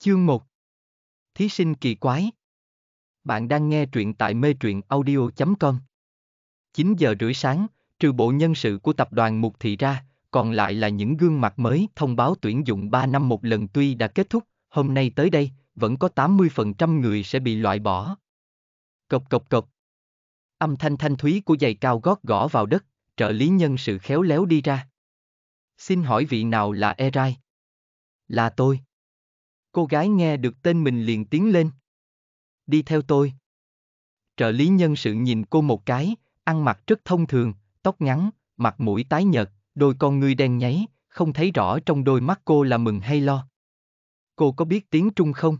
Chương 1 Thí sinh kỳ quái Bạn đang nghe truyện tại mê truyện audio.com 9 giờ rưỡi sáng, trừ bộ nhân sự của tập đoàn Mục Thị ra, còn lại là những gương mặt mới thông báo tuyển dụng 3 năm một lần tuy đã kết thúc, hôm nay tới đây, vẫn có 80% người sẽ bị loại bỏ. Cộc cộc cộc Âm thanh thanh thúy của giày cao gót gõ vào đất, trợ lý nhân sự khéo léo đi ra. Xin hỏi vị nào là Erai? Là tôi. Cô gái nghe được tên mình liền tiến lên. Đi theo tôi. Trợ lý nhân sự nhìn cô một cái, ăn mặc rất thông thường, tóc ngắn, mặt mũi tái nhợt, đôi con ngươi đen nháy, không thấy rõ trong đôi mắt cô là mừng hay lo. Cô có biết tiếng Trung không?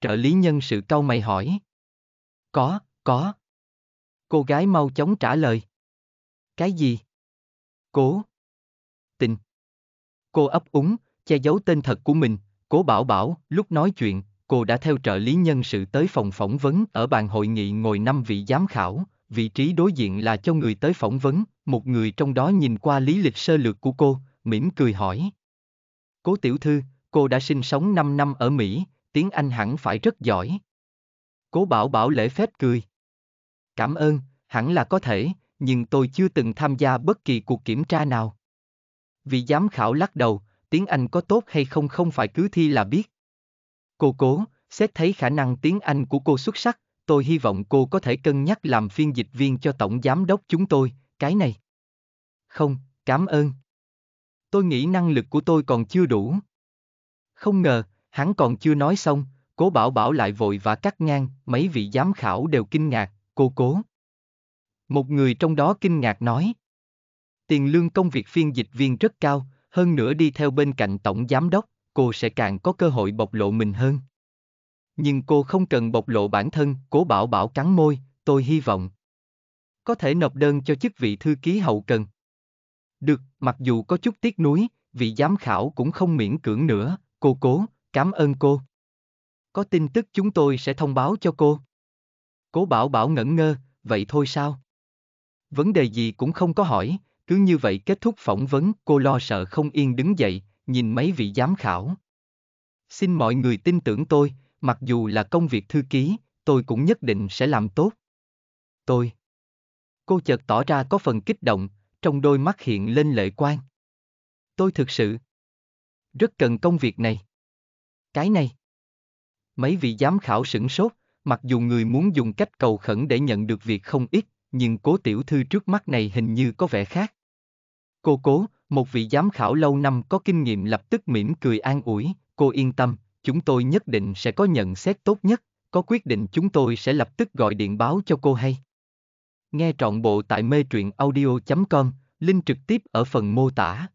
Trợ lý nhân sự cau mày hỏi. Có, có. Cô gái mau chóng trả lời. Cái gì? Cố. Tình. Cô ấp úng, che giấu tên thật của mình, Cố Bảo Bảo, lúc nói chuyện, cô đã theo trợ lý nhân sự tới phòng phỏng vấn ở bàn hội nghị ngồi năm vị giám khảo, vị trí đối diện là cho người tới phỏng vấn, một người trong đó nhìn qua lý lịch sơ lược của cô, mỉm cười hỏi. Cố tiểu thư, cô đã sinh sống 5 năm ở Mỹ, tiếng Anh hẳn phải rất giỏi. Cố Bảo Bảo lễ phép cười. Cảm ơn, hẳn là có thể, nhưng tôi chưa từng tham gia bất kỳ cuộc kiểm tra nào. Vị giám khảo lắc đầu, tiếng Anh có tốt hay không không phải cứ thi là biết. Cô cố, xét thấy khả năng tiếng Anh của cô xuất sắc, tôi hy vọng cô có thể cân nhắc làm phiên dịch viên cho tổng giám đốc chúng tôi, cái này. Không, cảm ơn. Tôi nghĩ năng lực của tôi còn chưa đủ. Không ngờ, hắn còn chưa nói xong, cố bảo bảo lại vội và cắt ngang, mấy vị giám khảo đều kinh ngạc, cô cố. Một người trong đó kinh ngạc nói. Tiền lương công việc phiên dịch viên rất cao, hơn nữa đi theo bên cạnh tổng giám đốc, cô sẽ càng có cơ hội bộc lộ mình hơn. Nhưng cô không cần bộc lộ bản thân, cố bảo bảo cắn môi, tôi hy vọng. Có thể nộp đơn cho chức vị thư ký hậu cần. Được, mặc dù có chút tiếc nuối, vị giám khảo cũng không miễn cưỡng nữa, cô cố, cảm ơn cô. Có tin tức chúng tôi sẽ thông báo cho cô. Cố bảo bảo ngẩn ngơ, vậy thôi sao? Vấn đề gì cũng không có hỏi, cứ như vậy kết thúc phỏng vấn, cô lo sợ không yên đứng dậy, nhìn mấy vị giám khảo. Xin mọi người tin tưởng tôi, mặc dù là công việc thư ký, tôi cũng nhất định sẽ làm tốt. Tôi. Cô chợt tỏ ra có phần kích động, trong đôi mắt hiện lên lệ quan Tôi thực sự rất cần công việc này. Cái này. Mấy vị giám khảo sửng sốt, mặc dù người muốn dùng cách cầu khẩn để nhận được việc không ít, nhưng cố tiểu thư trước mắt này hình như có vẻ khác. Cô cố, một vị giám khảo lâu năm có kinh nghiệm lập tức mỉm cười an ủi, cô yên tâm, chúng tôi nhất định sẽ có nhận xét tốt nhất, có quyết định chúng tôi sẽ lập tức gọi điện báo cho cô hay. Nghe trọn bộ tại mê truyện audio.com, link trực tiếp ở phần mô tả.